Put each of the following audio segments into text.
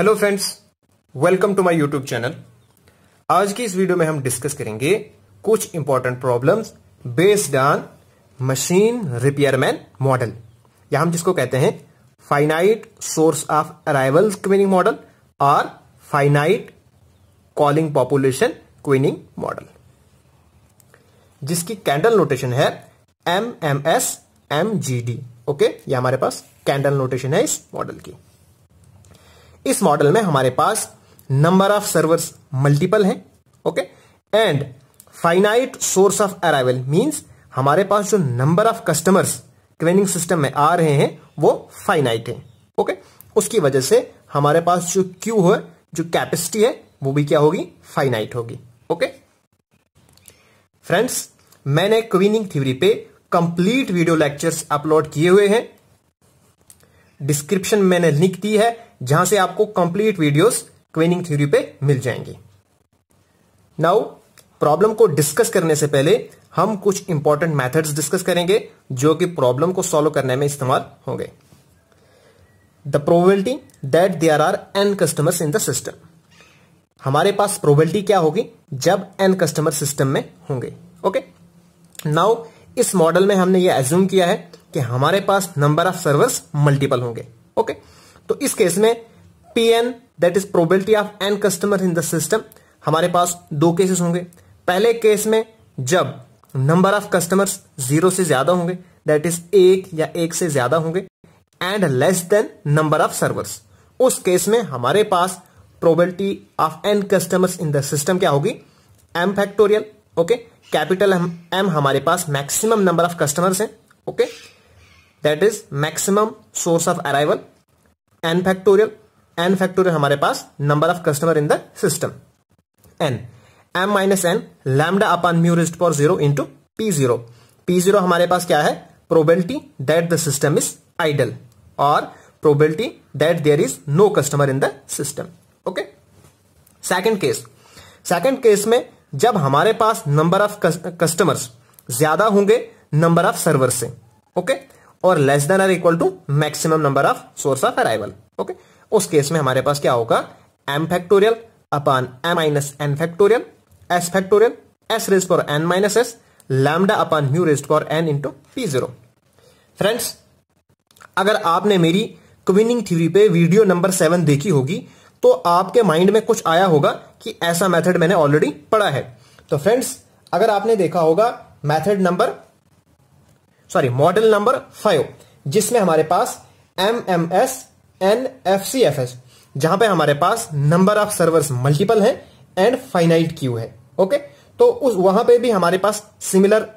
Hello friends welcome to my YouTube channel आज की इस वीडियो में हम डिस्कस करेंगे कुछ important problems based on machine repairman model या हम जिसको कहते हैं finite source of arrival queuing model और finite calling population queuing model जिसकी कैंडल नोटेशन है M M S M G D okay ये हमारे पास कैंडल नोटेशन है इस मॉडल की इस मॉडल में हमारे पास नंबर ऑफ सर्वर्स मल्टीपल हैं okay and finite source of arrival means हमारे पास जो number of customers queuing system में आ रहे हैं वो फाइनाइट है ओके उसकी वजह से हमारे पास जो क्यू है जो कैपेसिटी है वो भी क्या होगी फाइनाइट होगी ओके फ्रेंड्स मैंने क्वीनिंग थ्योरी पे कंप्लीट वीडियो लेक्चर्स अपलोड किए हुए हैं डिस्क्रिप्शन मैंने लिंक दी है जहां से आपको कंप्लीट वीडियोस क्वेनिंग थ्योरी पे मिल जाएंगे नाउ प्रॉब्लम को डिस्कस करने से पहले हम कुछ इंपॉर्टेंट मेथड्स डिस्कस करेंगे जो कि प्रॉब्लम को सॉल्व करने में इस्तेमाल होंगे the probability that there are n customers in the system हमारे पास प्रोबेबिलिटी क्या होगी जब एन कस्टमर सिस्टम में होंगे ओके नाउ इस मॉडल में हमने ये एज्यूम किया है कि हमारे पास नंबर ऑफ सर्वर्स मल्टीपल होंगे ओके okay? तो इस केस में P N that is probability of N customer in the system हमारे पास दो केसेस होंगे पहले केस में जब नंबर ऑफ कस्टमर्स जीरो से ज्यादा होंगे दैट इज एक या एक से ज्यादा होंगे and less than number of servers उस केस में हमारे पास probability of N customers in the system क्या होगी M factorial okay capital M हमारे पास मैक्सिमम नंबर ऑफ कस्टमर्स हैं okay that is maximum source of arrival N factorial N factorial हमारे पास number of customer in the system N M minus N lambda upon mu raised power zero into P zero P zero हमारे पास क्या है probability that the system is idle और probability that there is no customer in the system okay second case second case में जब हमारे पास number of customers ज्यादा होंगे नंबर ऑफ सर्वर से ओके okay? और less than or equal to maximum number of source of arrival okay उस case में हमारे पास क्या होगा M factorial upon M minus N factorial S factorial S raise power N minus S lambda upon mu raise power N into P zero friends अगर आपने मेरी queueing theory पे वीडियो नंबर सेवन देखी होगी तो आपके माइंड में कुछ आया होगा कि ऐसा मेथड मैंने ऑलरेडी पढ़ा है तो फ्रेंड्स अगर आपने देखा होगा method number sorry model number five जिसमें हमारे पास M M S N F C F S जहां पे हमारे पास नंबर ऑफ सर्वर्स मल्टीपल हैं एंड फाइनाइट क्यू है ओके तो उस वहां पे भी हमारे पास सिमिलर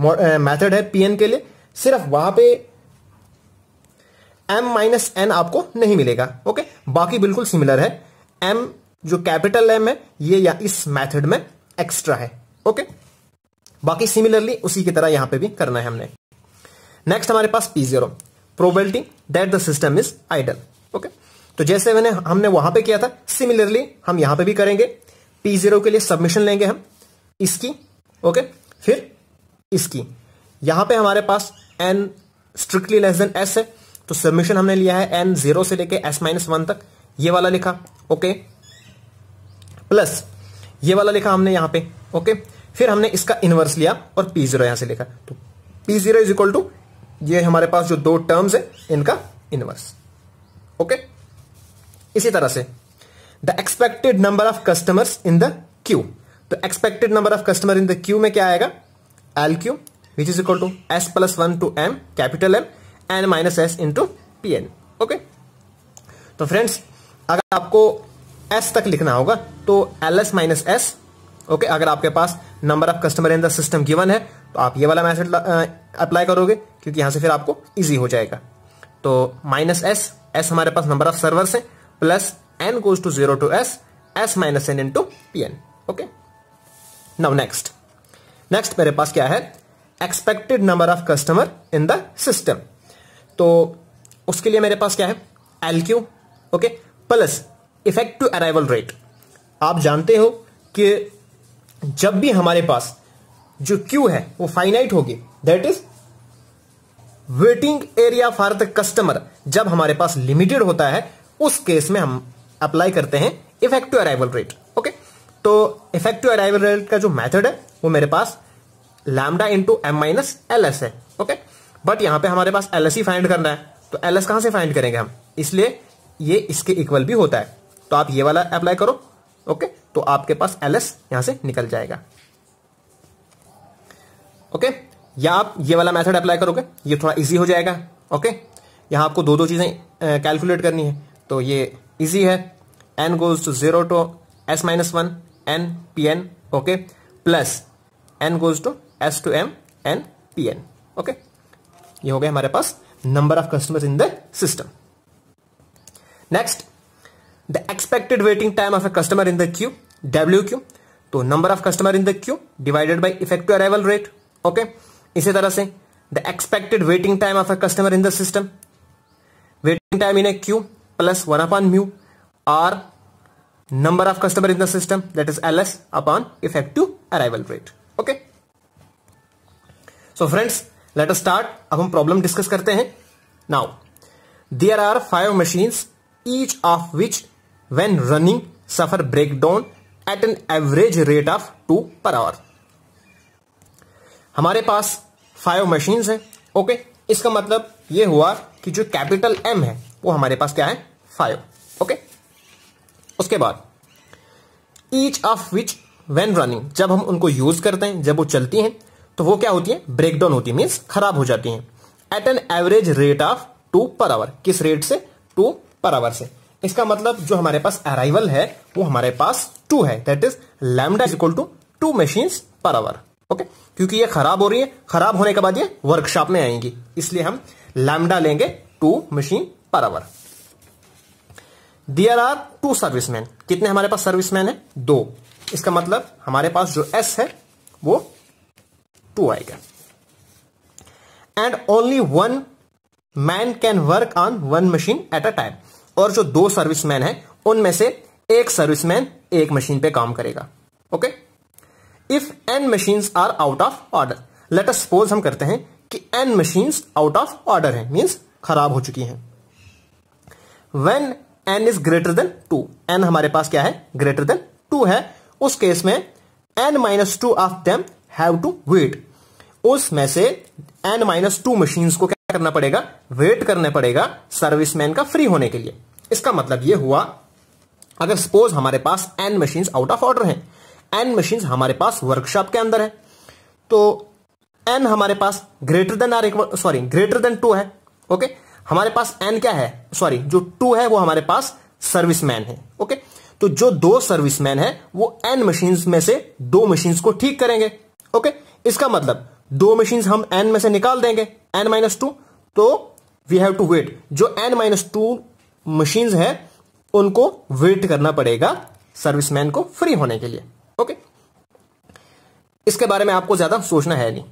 मेथड eh, है पीएन के लिए सिर्फ वहां पे एम माइनस एन आपको नहीं मिलेगा ओके बाकी बिल्कुल सिमिलर है एम जो कैपिटल एम है ये या इस मेथड में एक्स्ट्रा है ओके बाकी सिमिलरली उसी की तरह यहां पे भी करना है हमने नेक्स्ट हमारे पास P zero probability that the system is idle okay तो जैसे मैंने हमने वहां पे किया था सिमिलरली हम यहां पे भी करेंगे पी जीरो के लिए सबमिशन लेंगे हम इसकी ओके okay? फिर इसकी यहां पे हमारे पास N strictly less than S है तो सबमिशन हमने लिया है एन जीरो से लेके एस माइनस वन तक ये वाला लिखा ओके प्लस ये वाला लिखा हमने यहां पे ओके फिर हमने इसका इनवर्स लिया और पी जीरो यहां से लिखा तो P zero is equal to ये हमारे पास जो दो टर्म्स है इनका इनवर्स ओके इसी तरह से the expected number of customers in the queue तो expected number of customer in the queue में क्या आएगा L Q which is equal to S plus one to M capital M N minus S into P N okay तो friends अगर आपको S तक लिखना होगा तो L S minus S okay अगर आपके पास number of customer in the system given है तो आप ये वाला मैथड अप्लाई करोगे क्योंकि यहां से फिर आपको ईजी हो जाएगा तो माइनस एस एस हमारे पास नंबर ऑफ सर्वर्स है plus N goes to zero to S S minus N to P N okay now next next मेरे पास क्या है expected number of customer in the system तो उसके लिए मेरे पास क्या है L Q okay plus effective arrival rate आप जानते हो कि जब भी हमारे पास जो क्यू है वो फाइनाइट होगी that is waiting area for the customer जब हमारे पास लिमिटेड होता है उस केस में हम अप्लाई करते हैं इफेक्टिव अराइवल रेट ओके तो इफेक्टिव अराइवल रेट का जो मेथड है वो मेरे पास lambda into M minus L S है ओके बट यहां पे हमारे पास एल एस ही फाइंड करना है तो एल एस कहां से फाइंड करेंगे हम इसलिए ये इसके इक्वल भी होता है तो आप ये वाला अप्लाई करो ओके तो आपके पास एल एस यहां से निकल जाएगा ओके या आप ये वाला मेथड अप्लाई करोगे ये थोड़ा इजी हो जाएगा ओके यहाँ आपको दो दो चीज़ें कैलकुलेट करनी है तो ये इजी है N goes to zero to S minus one N P N okay plus N goes to S to M N P N okay ये हो गया हमारे पास number of customers in the system next the expected waiting time of a customer in the queue W Q तो number of customer in the queue divided by effective arrival rate okay इसी तरह से the expected waiting time of a customer in the system waiting time in a queue plus one upon mu or number of customer in the system that is L S upon effective arrival rate okay so friends let us start अब हम problem discuss करते हैं now there are five machines each of which when running suffer break down at an average rate of two per hour हमारे पास five machines है okay इसका मतलब ये हुआ कि जो कैपिटल एम है वो हमारे पास क्या है फाइव ओके उसके बाद each of which when running जब हम उनको यूज करते हैं जब वो चलती हैं तो वो क्या होती है ब्रेकडाउन होती है मीन्स खराब हो जाती हैं at an average rate of two per hour किस रेट से टू पर आवर से इसका मतलब जो हमारे पास अराइवल है वो हमारे पास टू है that is lambda is equal to two machines per hour okay क्योंकि ये खराब हो रही है खराब होने के बाद ये वर्कशॉप में आएंगी इसलिए हम लैमडा लेंगे two machine per hour there are two serviceman कितने हमारे पास सर्विसमैन है दो इसका मतलब हमारे पास जो एस है वो टू आएगा and only one man can work on one machine at a time और जो दो सर्विसमैन है उनमें से एक सर्विसमैन एक मशीन पे काम करेगा okay okay? If N machine are out of order let us suppose हम करते हैं कि N machine out of order है मीन्स खराब हो चुकी हैं when N is greater than two N हमारे पास क्या है ग्रेटर देन टू है उस केस में N minus two of them have to wait उसमें से एन माइनस टू मशीन को क्या करना पड़ेगा वेट करना पड़ेगा सर्विसमैन का फ्री होने के लिए इसका मतलब यह हुआ अगर सपोज हमारे पास N machine out of order हैं एन मशीन हमारे पास वर्कशॉप के अंदर है तो एन हमारे पास greater than or equal sorry greater than two है ओके हमारे पास एन क्या है सॉरी जो टू है वो हमारे पास सर्विसमैन है ओके तो जो दो सर्विसमैन है वो एन मशीन में से दो मशीन को ठीक करेंगे ओके इसका मतलब दो मशीन हम एन में से निकाल देंगे एन माइनस टू तो वी हैव टू वेट जो एन माइनस टू मशीन है उनको वेट करना पड़ेगा सर्विसमैन को फ्री होने के लिए ओके इसके बारे में आपको ज्यादा सोचना है नहीं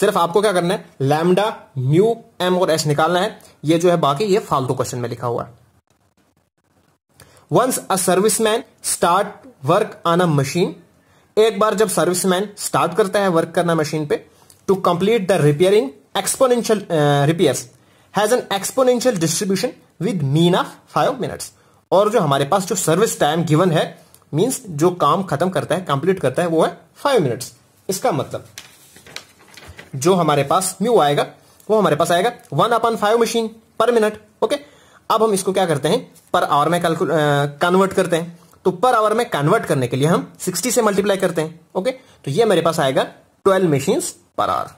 सिर्फ आपको क्या करना है लैमडा म्यू एम और एस निकालना है ये जो है बाकी ये फालतू क्वेश्चन में लिखा हुआ है once a serviceman start work on a machine एक बार जब सर्विसमैन स्टार्ट करता है वर्क करना मशीन पे to complete the repairing exponential repair has an exponential distribution with mean of five minutes और जो हमारे पास जो सर्विस टाइम गिवन है मीन्स जो काम खत्म करता है कंप्लीट करता है वो है फाइव मिनट्स इसका मतलब जो हमारे पास म्यू आएगा वो हमारे पास आएगा one upon five machine per minute okay अब हम इसको क्या करते हैं पर आवर में कन्वर्ट करते हैं तो पर आवर में कन्वर्ट करने के लिए हम 60 से मल्टीप्लाई करते हैं ओके तो ये मेरे पास आएगा 12 मशीन पर आवर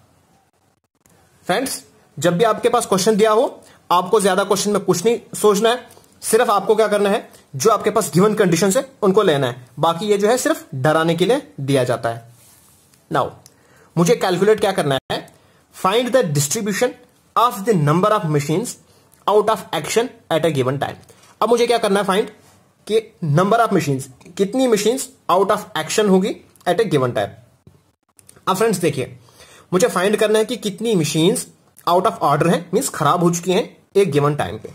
फ्रेंड्स जब भी आपके पास क्वेश्चन दिया हो आपको ज्यादा क्वेश्चन में कुछ नहीं सोचना है सिर्फ आपको क्या करना है जो आपके पास गिवन कंडीशन है उनको लेना है बाकी ये जो है सिर्फ डराने के लिए दिया जाता है नाउ मुझे कैलकुलेट क्या करना है find the distribution of the number of machine out of action at a given time अब मुझे क्या करना है फाइंड कि नंबर ऑफ मशीन कितनी मशीन आउट ऑफ एक्शन होगी एट ए गिवन टाइम अब फ्रेंड्स देखिए मुझे फाइंड करना है कि कितनी मशीन आउट ऑफ ऑर्डर है मीन्स खराब हो चुकी हैं एक गिवन टाइम पे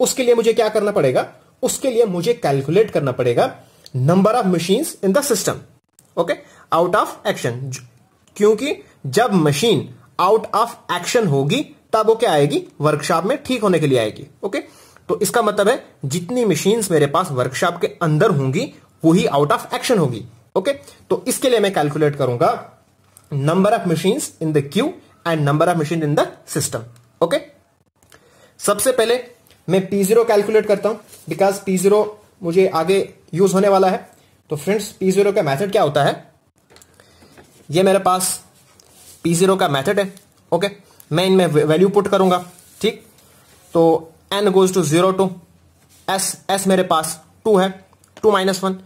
उसके लिए मुझे क्या करना पड़ेगा उसके लिए मुझे कैलकुलेट करना पड़ेगा number of machine in the system okay out of action क्योंकि जब मशीन आउट ऑफ एक्शन होगी तब वो क्या आएगी वर्कशॉप में ठीक होने के लिए आएगी ओके तो इसका मतलब है जितनी मशीन मेरे पास वर्कशॉप के अंदर होंगी वही आउट ऑफ एक्शन होगी ओके तो इसके लिए मैं कैलकुलेट करूंगा number of machine in the queue and number of machine in the system okay सबसे पहले मैं पी जीरो कैलकुलेट करता हूं बिकॉज पी जीरो मुझे आगे यूज होने वाला है तो फ्रेंड्स पी जीरो का मैथड क्या होता है ये मेरे पास पी जीरो का मैथड है ओके मैं इनमें वैल्यू पुट करूंगा ठीक तो N goes to zero to S S मेरे पास टू है two minus one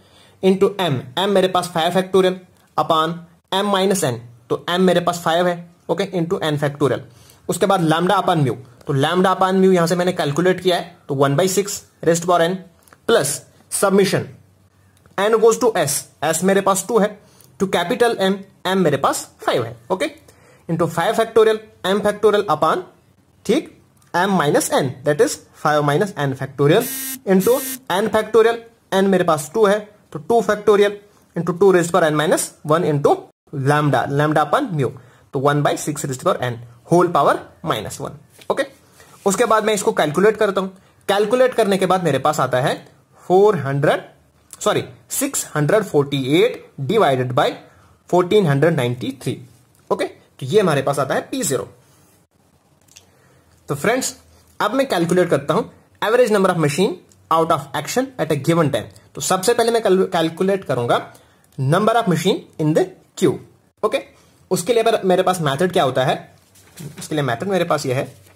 into M M मेरे पास five factorial upon M minus N तो एम मेरे पास फाइव है ओके इंटू एन फैक्टोरियल उसके बाद लैमडा अपान म्यू तो लैमडा अपान म्यू यहां से मैंने कैलकुलेट किया है तो one by six raised power N plus summation N goes to S S मेरे पास टू है टू कैपिटल एम एम मेरे पास फाइव है okay into five factorial M factorial upon ठीक M minus N that is five minus N factorial into N factorial N मेरे पास two है तो two factorial into two raised power N minus one into lambda lambda upon mu तो one by six raised power N whole power minus one उसके बाद मैं इसको calculate करता हूं कैलकुलेट करने के बाद मेरे पास आता है 400 सॉरी 648 डिवाइडेड बाय 1493 ओके तो ये हमारे पास आता है पी जीरो तो फ्रेंड्स अब मैं कैलकुलेट करता हूं average number of machine out of action at a given time तो सबसे पहले मैं कैलकुलेट करूंगा number of machine in the queue okay उसके लिए मेरे पास मैथड क्या होता है उसके लिए मैथड मेरे पास यह है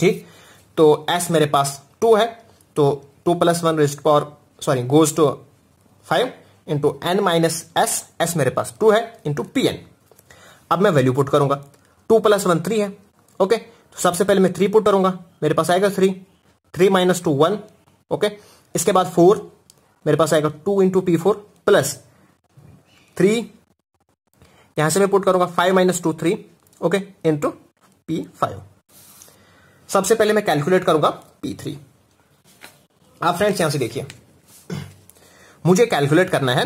ठीक तो एस मेरे पास टू है तो two plus one raised power sorry goes to five into n minus S S मेरे पास टू है इंटू पी एन अब मैं वैल्यू पुट करूंगा टू प्लस वन थ्री है ओके तो सबसे पहले मैं थ्री पुट करूंगा मेरे पास आएगा three three minus two one okay इसके बाद फोर मेरे पास आएगा two into p four plus three यहां से मैं पुट करूंगा five minus two three okay into p five सबसे पहले मैं कैलकुलेट करूंगा पी थ्री आप फ्रेंड्स यहां से देखिए मुझे कैलकुलेट करना है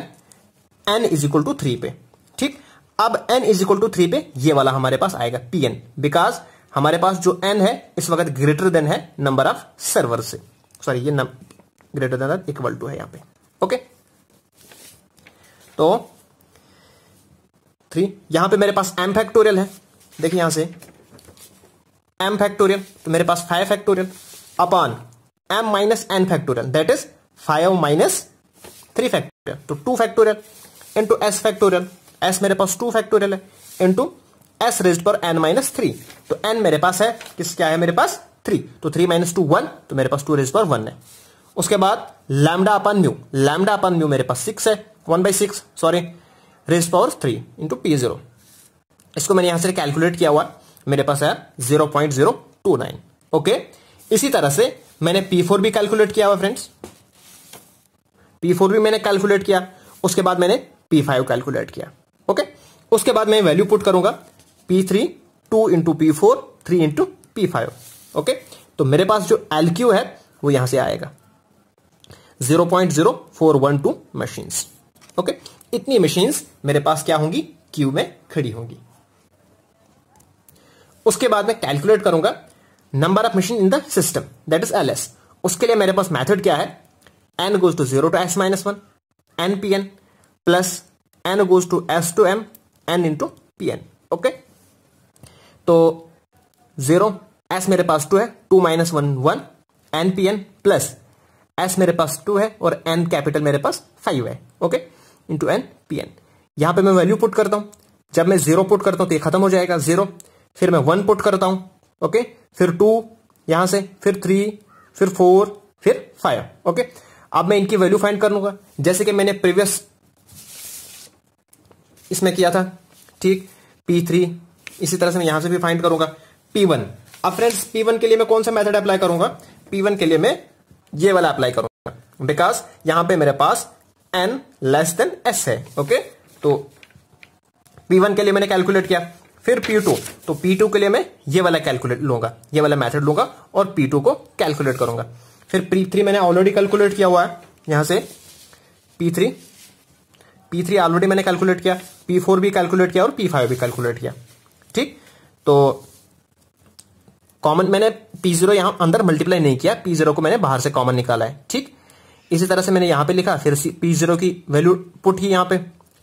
n is equal to three पे ठीक अब n is equal to three पे ये वाला हमारे पास आएगा पी एन बिकॉज हमारे पास जो एन है इस वक्त ग्रेटर देन है नंबर ऑफ सर्वर से सॉरी ये ग्रेटर देन इक्वल टू है यहां पे ओके तो थ्री यहां पे मेरे पास एम फैक्टोरियल है देखिए यहां से एम फैक्टोरियल तो मेरे पास five factorial upon M minus N factorial that is five minus three factorial तो two factorial into s factorial s मेरे पास टू फैक्टोरियल है इंटू एस रेज पर एन माइनस थ्री तो एन मेरे पास है किस क्या है मेरे पास थ्री तो थ्री माइनस टू वन तो मेरे पास टू रेज पर वन है उसके बाद lambda upon mu lambda upon mu मेरे पास सिक्स है one by six sorry raise power three into P zero इसको मैंने यहां से कैलकुलेट किया हुआ है मेरे पास आया zero point zero two nine okay इसी तरह से मैंने पी फोर भी कैलकुलेट किया हुआ फ्रेंड्स पी फोर भी मैंने कैलकुलेट किया उसके बाद मैंने पी फाइव कैलकुलेट किया ओके उसके बाद मैं वैल्यू पुट करूंगा p three two into p four three into p five okay तो मेरे पास जो एल क्यू है वो यहां से आएगा zero point zero four one two machines okay इतनी मशीन्स मेरे पास क्या होंगी क्यू में खड़ी होंगी उसके बाद मैं कैलकुलेट करूंगा number of machine in the system that is L s उसके लिए मेरे पास मैथड क्या है N goes to zero to S minus one N P n plus N goes to S to M n into p N okay तो zero s मेरे पास two है two minus one one N P n plus s मेरे पास two है और n capital मेरे पास फाइव है okay into n P n यहां पर मैं वैल्यू पुट करता हूं जब मैं जीरो पुट करता हूं तो ये खत्म हो जाएगा जीरो फिर मैं वन पुट करता हूं ओके फिर टू यहां से फिर थ्री फिर फोर फिर फाइव ओके अब मैं इनकी वैल्यू फाइंड कर लूंगा जैसे कि मैंने प्रीवियस इसमें किया था ठीक पी थ्री इसी तरह से मैं यहां से भी फाइंड करूंगा पी वन अब फ्रेंड्स पी वन के लिए मैं कौन सा मेथड अप्लाई करूंगा पी वन के लिए मैं ये वाला अप्लाई करूंगा बिकॉज यहां पे मेरे पास एन लेस देन एस है ओके तो पी वन के लिए मैंने कैलकुलेट किया फिर P2 तो P2 के लिए मैं ये वाला कैलकुलेट लूंगा ये वाला मेथड लूंगा और P2 को कैलकुलेट करूंगा फिर P3 मैंने ऑलरेडी कैलकुलेट किया हुआ है यहां से P3 P3 ऑलरेडी मैंने कैलकुलेट किया P4 भी कैलकुलेट किया और P5 भी कैलकुलेट किया ठीक तो कॉमन मैंने P0 जीरो यहां अंदर मल्टीप्लाई नहीं किया P0 को मैंने बाहर से कॉमन निकाला है ठीक इसी तरह से मैंने यहां पे लिखा फिर P0 की वैल्यू पुट की यहां पे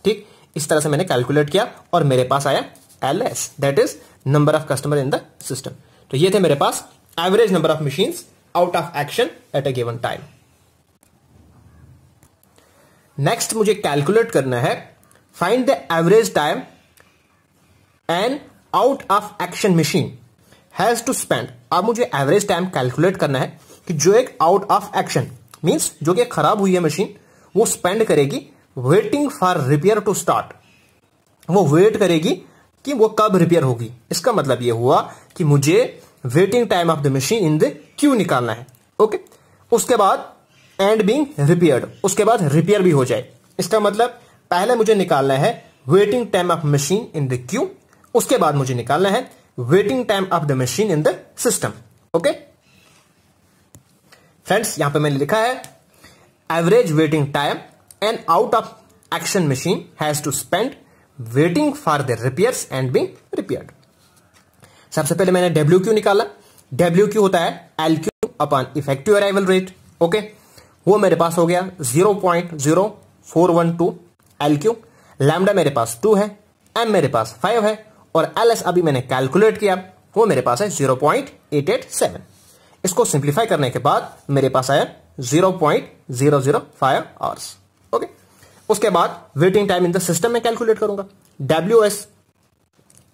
ठीक इस तरह से मैंने कैलकुलेट किया और मेरे पास आया l s that is number of customer in the system तो ये थे मेरे पास average number of machine out of action at a given time next मुझे कैलकुलेट करना है find the average time an out of action machine has to spend अब मुझे एवरेज टाइम कैलकुलेट करना है कि जो एक आउट ऑफ एक्शन मीन्स जो कि खराब हुई है मशीन वो स्पेंड करेगी waiting for repair to start वो वेट करेगी कि वो कब रिपेयर होगी इसका मतलब ये हुआ कि मुझे waiting time of the machine in the queue निकालना है ओके उसके बाद एंड बींग रिपेयर्ड उसके बाद रिपेयर भी हो जाए इसका मतलब पहले मुझे निकालना है waiting time of machine in the queue उसके बाद मुझे निकालना है waiting time of the machine in the system okay friends यहां पे मैंने लिखा है average waiting time and out of action machine has to spend waiting for the repair and be repair सबसे पहले मैंने डब्ल्यू क्यू निकाला डब्ल्यू क्यू होता है L q upon effective arrival rate okay वो मेरे पास हो गया zero point zero four one two l q lambda मेरे पास टू है एम मेरे पास फाइव है और एल एस अभी मैंने कैलकुलेट किया वो मेरे पास है zero point eight eight seven इसको सिंप्लीफाई करने के बाद मेरे पास आया zero point zero zero five hours okay okay? उसके बाद waiting time in the system में कैलकुलेट करूंगा डब्ल्यू s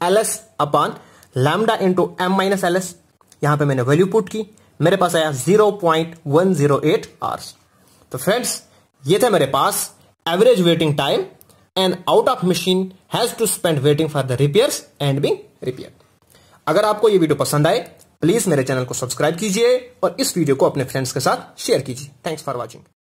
l S upon lambda into M minus L s यहां पर मैंने वैल्यू पुट की मेरे पास आया zero point one zero eight hours तो फ्रेंड्स ये थे मेरे पास average waiting time and out of machine has to spend waiting for the repair and being repair अगर आपको ये वीडियो पसंद आए प्लीज मेरे चैनल को सब्सक्राइब कीजिए और इस वीडियो को अपने फ्रेंड्स के साथ शेयर कीजिए थैंक्स फॉर वॉचिंग